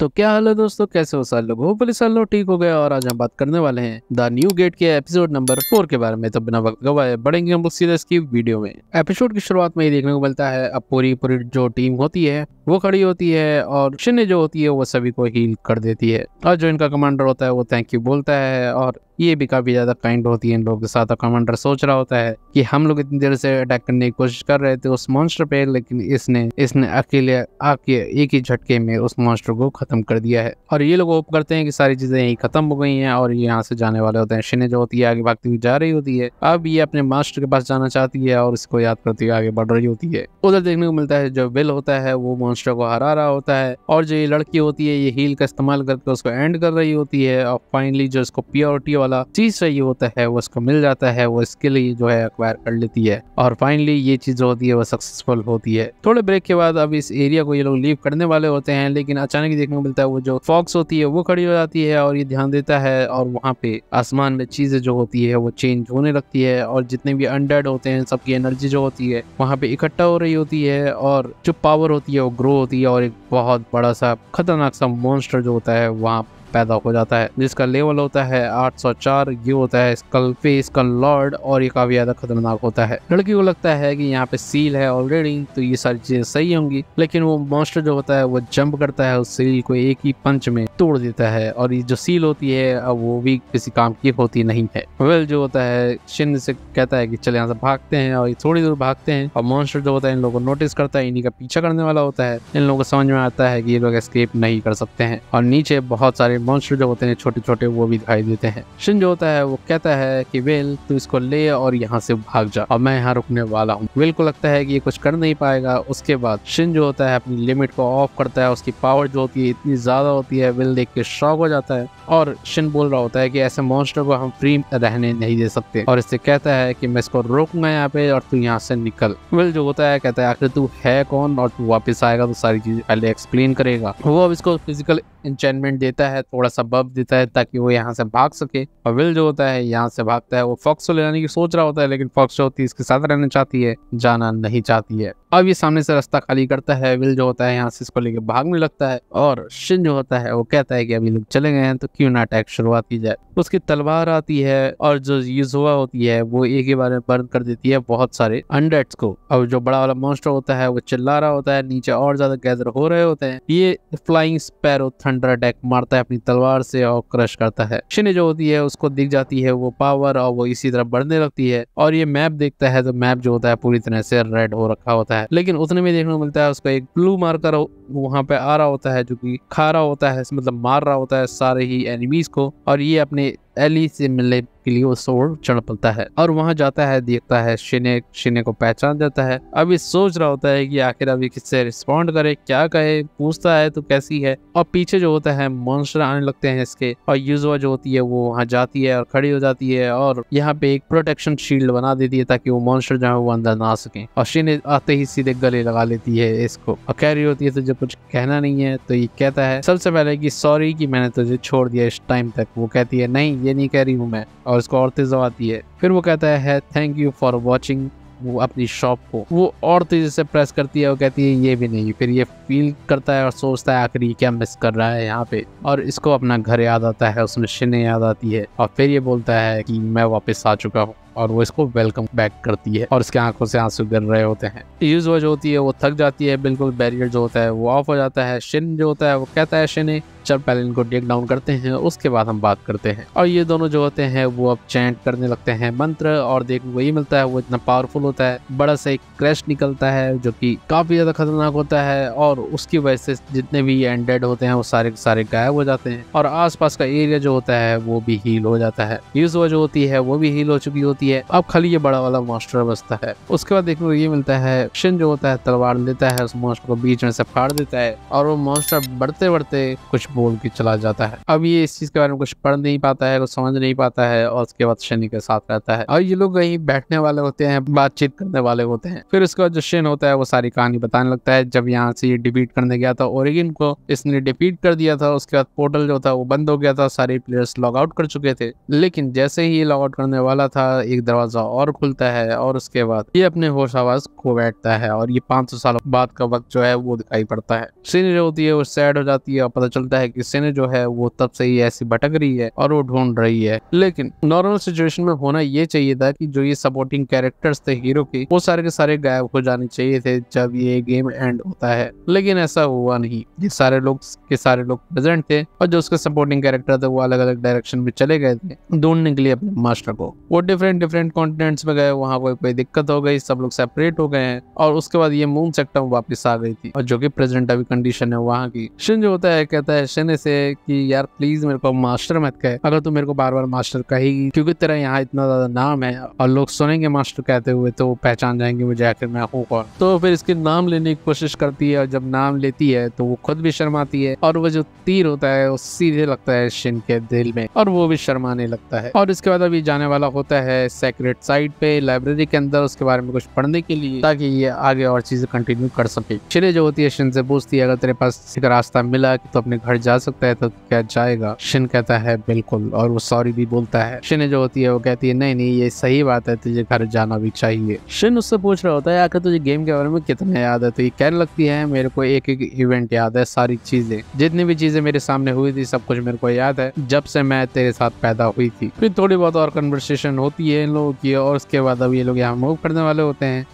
तो क्या हाल है दोस्तों कैसे हो साल लोग होपली साल लोग ठीक हो गए और आज हम बात करने वाले हैं द न्यू गेट के एपिसोड नंबर फोर के बारे में तो बिना वक्त गवाए बढ़ेंगे हम लोग की वीडियो में एपिसोड की शुरुआत में ये देखने को मिलता है अब पूरी पूरी जो टीम होती है वो खड़ी होती है और शिन्य जो होती है वो सभी को हील कर देती है और जो इनका कमांडर होता है वो थैंक यू बोलता है और ये भी काफ़ी ज़्यादा काइंड होती है इन लोगों के साथ कमांडर सोच रहा होता है कि हम लोग इतनी देर से अटैक करने की कोशिश कर रहे थे उस मॉन्स्टर पे लेकिन इसने इसने अकेले आके एक ही झटके में उस मॉन्स्टर को खत्म कर दिया है और ये लोग होप करते हैं कि सारी चीजें यही खत्म हो गई हैं और यहाँ से जाने वाले होते हैं शिने जो होती है आगे भागती हुई जा रही होती है अब ये अपने मास्टर के पास जाना चाहती है और इसको याद करती हुई आगे बढ़ रही होती है उधर देखने को मिलता है जो विल होता है वो मॉन्स्टर को हरा रहा होता है और जो ये लड़की होती है ये हील का इस्तेमाल करके उसको एंड कर रही होती है और फाइनली जो इसको प्योरिटी वाला वाला चीज चाहिए होता है वो उसको मिल जाता है वो इसके लिए जो है अक्वायर कर लेती है और फाइनली ये चीज होती है वो सक्सेसफुल होती है थोड़े ब्रेक के बाद अब इस एरिया को ये लोग लीव करने वाले होते हैं लेकिन अचानक देखने को मिलता है वो जो फॉक्स होती है वो खड़ी हो जाती है और ये ध्यान देता है और वहाँ पे आसमान में चीजें जो होती है वो चेंज होने लगती है और जितने भी अंडर्ड होते हैं सबकी एनर्जी जो होती है वहाँ पे इकट्ठा हो रही होती है और जो पावर होती है वो ग्रो होती है और एक बहुत बड़ा सा खतरनाक सा मॉन्स्टर जो होता है वहाँ पैदा हो जाता है जिसका लेवल होता है 804 ये होता है स्कल फेस का लॉर्ड और ये काफी ज्यादा खतरनाक होता है लड़की को लगता है कि यहाँ पे सील है ऑलरेडी तो ये सारी चीजें सही होंगी लेकिन वो मॉन्स्टर जो होता है वो जंप करता है उस सील को एक ही पंच में तोड़ देता है और ये जो सील होती है अब वो भी किसी काम की होती नहीं है वेल जो होता है शिंद से कहता है कि चले यहाँ से भागते हैं और ये थोड़ी दूर भागते हैं और मॉन्स्टर जो होता है इन लोगों को नोटिस करता है इन्हीं का पीछा करने वाला होता है इन लोगों को समझ में आता है कि ये लोग एस्केप नहीं कर सकते हैं और नीचे बहुत सारे मॉन्स्टर जो होते हैं छोटे छोटे वो भी दिखाई देते हैं शिन जो होता है वो कहता है कि वेल तू इसको ले और यहाँ से भाग जा और मैं यहाँ रुकने वाला हूँ वेल को लगता है कि ये कुछ कर नहीं पाएगा उसके बाद शिन जो होता है अपनी लिमिट को ऑफ करता है उसकी पावर जो होती है इतनी ज्यादा होती है वेल देख के शॉक हो जाता है और शिन बोल रहा होता है कि ऐसे मॉन्स्टर को हम फ्री रहने नहीं दे सकते और इससे कहता है कि मैं इसको रोकूंगा यहाँ पे और तू यहाँ से निकल वेल जो होता है कहता है आखिर तू है कौन और तू वापस आएगा तो सारी चीज पहले एक्सप्लेन करेगा वो अब इसको फिजिकल इंचमेंट देता है थोड़ा सा बब देता है ताकि वो यहाँ से भाग सके और विल जो होता है यहाँ से भागता है वो फॉक्स को ले जाने की सोच रहा होता है लेकिन फॉक्स जो होती है इसके साथ रहना चाहती है जाना नहीं चाहती है अब ये सामने से रास्ता खाली करता है विल जो होता है यहाँ से इसको लेके भागने लगता है और शिन जो होता है वो कहता है कि अभी लोग चले गए हैं तो क्यों ना अटैक शुरुआत की जाए उसकी तलवार आती है और जो युजुआ होती है वो एक ही बार में बर्न कर देती है बहुत सारे अंडर्ट्स को और जो बड़ा वाला मॉन्स्टर होता है वो चिल्ला रहा होता है नीचे और ज्यादा गैदर हो रहे होते हैं ये फ्लाइंग स्पैरो थंडर अटैक मारता है अपनी तलवार से और क्रश करता है शिने जो होती है उसको दिख जाती है वो पावर और वो इसी तरह बढ़ने लगती है और ये मैप देखता है तो मैप जो होता है पूरी तरह से रेड हो रखा होता है लेकिन उतने में देखने को मिलता है उसका एक ब्लू मार्कर वहाँ पे आ रहा होता है जो की खा रहा होता है मतलब मार रहा होता है सारे ही एनिमीज को और ये अपने एली से मिलने के लिए वो सोर चढ़ पड़ता है और वहाँ जाता है देखता है शिने शिने को पहचान जाता है अभी सोच रहा होता है कि आखिर अभी किससे रिस्पॉन्ड करे क्या कहे पूछता है तो कैसी है और पीछे जो होता है मॉन्स्टर आने लगते हैं इसके और यूजवा जो होती है वो वहाँ जाती है और खड़ी हो जाती है और यहाँ पे एक प्रोटेक्शन शील्ड बना देती है ताकि वो मॉन्स्टर जो है वो अंदर ना आ सके और शिने आते ही सीधे गले लगा लेती है इसको और कह रही होती है तो जब कुछ कहना नहीं है तो ये कहता है सबसे पहले की सॉरी की मैंने तुझे छोड़ दिया इस टाइम तक वो कहती है नहीं ये ये नहीं कह रही हूँ मैं और उसको औरतिज्म आती है फिर वो कहता है थैंक यू फॉर वॉचिंग वो अपनी शॉप को वो और तेजी से प्रेस करती है वो कहती है ये भी नहीं फिर ये फील करता है और सोचता है आखिर ये क्या मिस कर रहा है यहाँ पे और इसको अपना घर याद आता है उसमें शिने याद आती है और फिर ये बोलता है कि मैं वापस आ चुका हूँ और वो इसको वेलकम बैक करती है और इसके आंखों से आंसू गिर रहे होते हैं यूजुआ जो होती है वो थक जाती है बिल्कुल बैरियर जो होता है वो ऑफ हो जाता है शिन जो होता है वो कहता है शिने चल पहले इनको डेक डाउन करते हैं उसके बाद हम बात करते हैं और ये दोनों जो होते हैं वो अब चैंट करने लगते हैं मंत्र और देखने को मिलता है वो इतना पावरफुल होता है बड़ा सा एक क्रैश निकलता है जो कि काफी ज्यादा खतरनाक होता है और उसकी वजह से जितने भी एंडेड होते हैं वो सारे सारे गायब हो जाते हैं और आसपास का एरिया जो होता है वो भी हील हो जाता है यूज जो होती है वो भी हील हो चुकी होती जाती है अब खाली ये बड़ा वाला मॉन्स्टर बसता है उसके बाद देखने को ये मिलता है शिन जो होता है तलवार लेता है उस मॉन्स्टर को बीच में से फाड़ देता है और वो मॉन्स्टर बढ़ते बढ़ते कुछ बोल के चला जाता है अब ये इस चीज के बारे में कुछ पढ़ नहीं पाता है कुछ समझ नहीं पाता है और उसके बाद शनि के साथ रहता है और ये लोग कहीं बैठने वाले होते हैं बातचीत करने वाले होते हैं फिर उसके बाद जो शिन होता है वो सारी कहानी बताने लगता है जब यहाँ से ये डिबीट करने गया था ओरिगिन को इसने डिपीट कर दिया था उसके बाद पोर्टल जो था वो बंद हो गया था सारे प्लेयर्स लॉग आउट कर चुके थे लेकिन जैसे ही ये लॉग आउट करने वाला था एक दरवाजा और खुलता है और उसके बाद ये अपने होश आवाज खो बैठता है और ये 500 साल बाद का वक्त जो है वो दिखाई पड़ता है सिनी जो होती है वो सैड हो जाती है और पता चलता है कि सिनी जो है वो तब से ही ऐसी भटक रही है और वो ढूंढ रही है लेकिन नॉर्मल सिचुएशन में होना ये चाहिए था की जो ये सपोर्टिंग कैरेक्टर्स थे हीरो के वो सारे के सारे गायब हो जाने चाहिए थे जब ये गेम एंड होता है लेकिन ऐसा हुआ नहीं ये सारे लोग के सारे लोग प्रेजेंट थे और जो उसके सपोर्टिंग कैरेक्टर थे वो अलग अलग डायरेक्शन में चले गए थे ढूंढने के लिए अपने मास्टर को वो डिफरेंट डिफरेंट कॉन्टिनेंट्स में गए वहाँ पर कोई दिक्कत हो गई सब लोग सेपरेट हो गए हैं और उसके बाद ये मून सेक्टम वापस आ गई थी और जो की प्रेजेंट अभी कंडीशन है वहाँ की शिन जो होता है कहता है शिन से कि यार प्लीज मेरे को मास्टर मत कहे अगर तू मेरे को बार बार मास्टर कहेगी क्योंकि तेरा यहाँ इतना ज्यादा नाम है और लोग सुनेंगे मास्टर कहते हुए तो पहचान जाएंगे मुझे आखिर मैं हूँ कौन तो फिर इसके नाम लेने की कोशिश करती है और जब नाम लेती है तो वो खुद भी शर्माती है और वो जो तीर होता है वो सीधे लगता है शिन के दिल में और वो भी शर्माने लगता है और इसके बाद अभी जाने वाला होता है सेक्रेट साइट पे लाइब्रेरी के अंदर उसके बारे में कुछ पढ़ने के लिए ताकि ये आगे और चीजें कंटिन्यू कर सके शिने जो होती है शिन से पूछती है अगर तेरे पास एक रास्ता मिला तो अपने घर जा सकता है तो क्या जाएगा शिन कहता है बिल्कुल और वो सॉरी भी बोलता है शिने जो होती है वो कहती है नहीं नहीं ये सही बात है तुझे घर जाना भी चाहिए शिन उससे पूछ रहा होता है आखिर तुझे गेम के बारे में कितना याद है तो ये कहने लगती है मेरे को एक एक इवेंट याद है सारी चीजें जितनी भी चीजें मेरे सामने हुई थी सब कुछ मेरे को याद है जब से मैं तेरे साथ पैदा हुई थी फिर थोड़ी बहुत और कन्वर्सेशन होती है इन लोगों की और उसके बाद अब ये लोग यहाँ मूव करने वाले होते हैं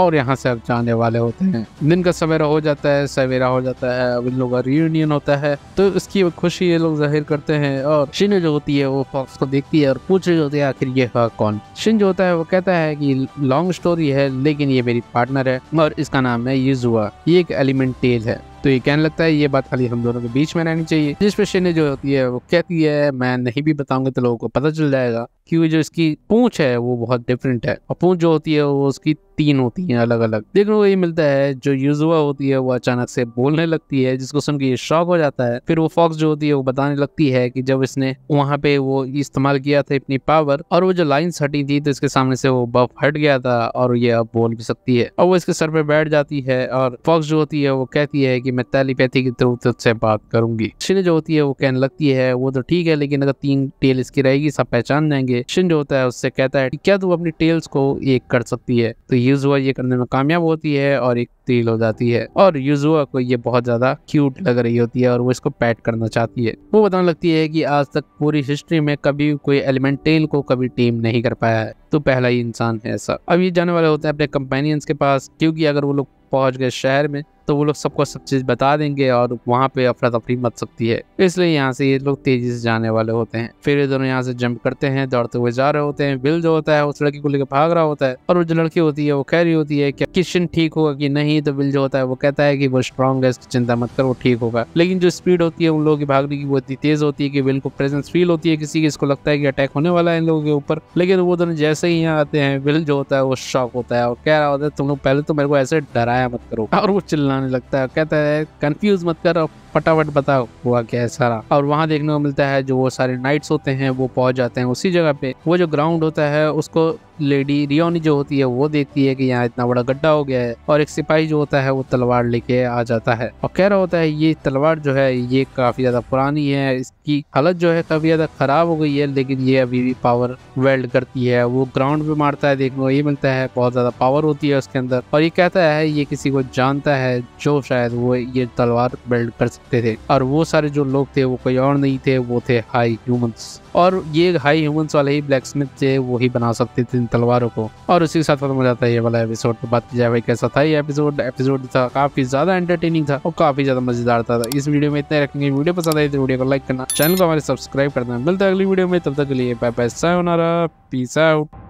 और यहाँ से अब जाने वाले होते हैं दिन का सवेरा हो जाता है सवेरा हो जाता है अब इन लोगों का रियूनियन होता है तो उसकी खुशी ये लोग जाहिर करते हैं और शिन जो होती है वो फॉक्स को देखती है और पूछ रही होती है आखिर ये है कौन शिन जो होता है वो कहता है कि लॉन्ग स्टोरी है लेकिन ये मेरी पार्टनर है और इसका नाम है युजुआ ये एक एलिमेंट टेल है तो ये कहने लगता है ये बात खाली हम दोनों के बीच में रहनी चाहिए जिस पे शिन जो होती है वो कहती है मैं नहीं भी बताऊंगा तो लोगों को पता चल जाएगा क्योंकि जो इसकी पूंछ है वो बहुत डिफरेंट है और पूंछ जो होती है वो उसकी तीन होती है अलग अलग देखने को ये मिलता है जो यूजुआ होती है वो अचानक से बोलने लगती है जिसको सुन के ये शौक हो जाता है फिर वो फॉक्स जो होती है वो बताने लगती है कि जब इसने वहाँ पे वो इस्तेमाल किया था अपनी पावर और वो जो लाइन्स हटी थी तो इसके सामने से वो बफ हट गया था और ये अब बोल भी सकती है और वो इसके सर पे बैठ जाती है और फॉक्स जो होती है वो कहती है कि मैं टेलीपैथी के थ्रू तुझसे बात करूंगी शिन जो होती है वो कहने लगती है वो तो ठीक है लेकिन अगर तीन टेल इसकी रहेगी सब पहचान जाएंगे शिन जो होता है उससे कहता है क्या तू अपनी टेल्स को एक कर सकती है तो यूजुआ ये करने में कामयाब होती है और एक तेल हो जाती है और यूजुआ को ये बहुत ज्यादा क्यूट लग रही होती है और वो इसको पैट करना चाहती है वो बताने लगती है कि आज तक पूरी हिस्ट्री में कभी कोई एलिमेंट टेल को कभी टीम नहीं कर पाया है तो पहला ही इंसान है ऐसा अब ये जाने वाले होते हैं अपने कंपेनियंस के पास क्योंकि अगर वो लोग पहुंच गए शहर में तो वो लोग सबको सब चीज़ बता देंगे और वहाँ पे अफरा तफरी मच सकती है इसलिए यहाँ से ये लोग तेजी से जाने वाले होते हैं फिर ये दोनों यहाँ से जंप करते हैं दौड़ते हुए जा रहे होते हैं बिल जो होता है उस लड़की को लेकर भाग रहा होता है और वो जो लड़की होती है वो कह रही होती है कि किशन ठीक होगा कि नहीं तो बिल जो होता है वो कहता है कि वो स्ट्रॉन्ग है इसकी चिंता मत कर वो ठीक होगा लेकिन जो स्पीड होती है उन लोगों की भागने की वो इतनी तेज होती है कि बिल को प्रेजेंस फील होती है किसी की इसको लगता है कि अटैक होने वाला है इन लोगों के ऊपर लेकिन वो दोनों जैसे ही यहाँ आते हैं बिल जो होता है वो शॉक होता है और कह रहा होता है तुम लोग पहले तो मेरे को ऐसे डराया मत करो और वो चिल्ला चलाने लगता है कहता है कंफ्यूज मत कर और फटाफट पता हुआ क्या है सारा और वहाँ देखने को मिलता है जो वो सारे नाइट्स होते हैं वो पहुँच जाते हैं उसी जगह पे वो जो ग्राउंड होता है उसको लेडी रियोनी जो होती है वो देखती है कि यहाँ इतना बड़ा गड्ढा हो गया है और एक सिपाही जो होता है वो तलवार लेके आ जाता है और कह रहा होता है ये तलवार जो है ये काफी ज्यादा पुरानी है इसकी हालत जो है काफी ज्यादा खराब हो गई है लेकिन ये अभी भी पावर वेल्ड करती है वो ग्राउंड पे मारता है देखने को ये मिलता है बहुत ज्यादा पावर होती है उसके अंदर और ये कहता है ये किसी को जानता है जो शायद वो ये तलवार वेल्ड कर सकते थे और वो सारे जो लोग थे वो कोई और नहीं थे वो थे हाई ह्यूमंस और ये हाई ह्यूमंस वाले ही ब्लैक स्मिथ थे वो ही बना सकते थे इन तलवारों को और उसी के साथ खत्म हो जाता है ये वाला एपिसोड तो बात की जाए भाई कैसा था ये एपिसोड एपिसोड था काफी ज्यादा एंटरटेनिंग था और काफी ज्यादा मजेदार था इस वीडियो में इतने रखेंगे वीडियो पसंद आई तो वीडियो को लाइक करना चैनल को हमारे सब्सक्राइब करना मिलता है अगली वीडियो में तब तक के लिए bye bye sayonara peace out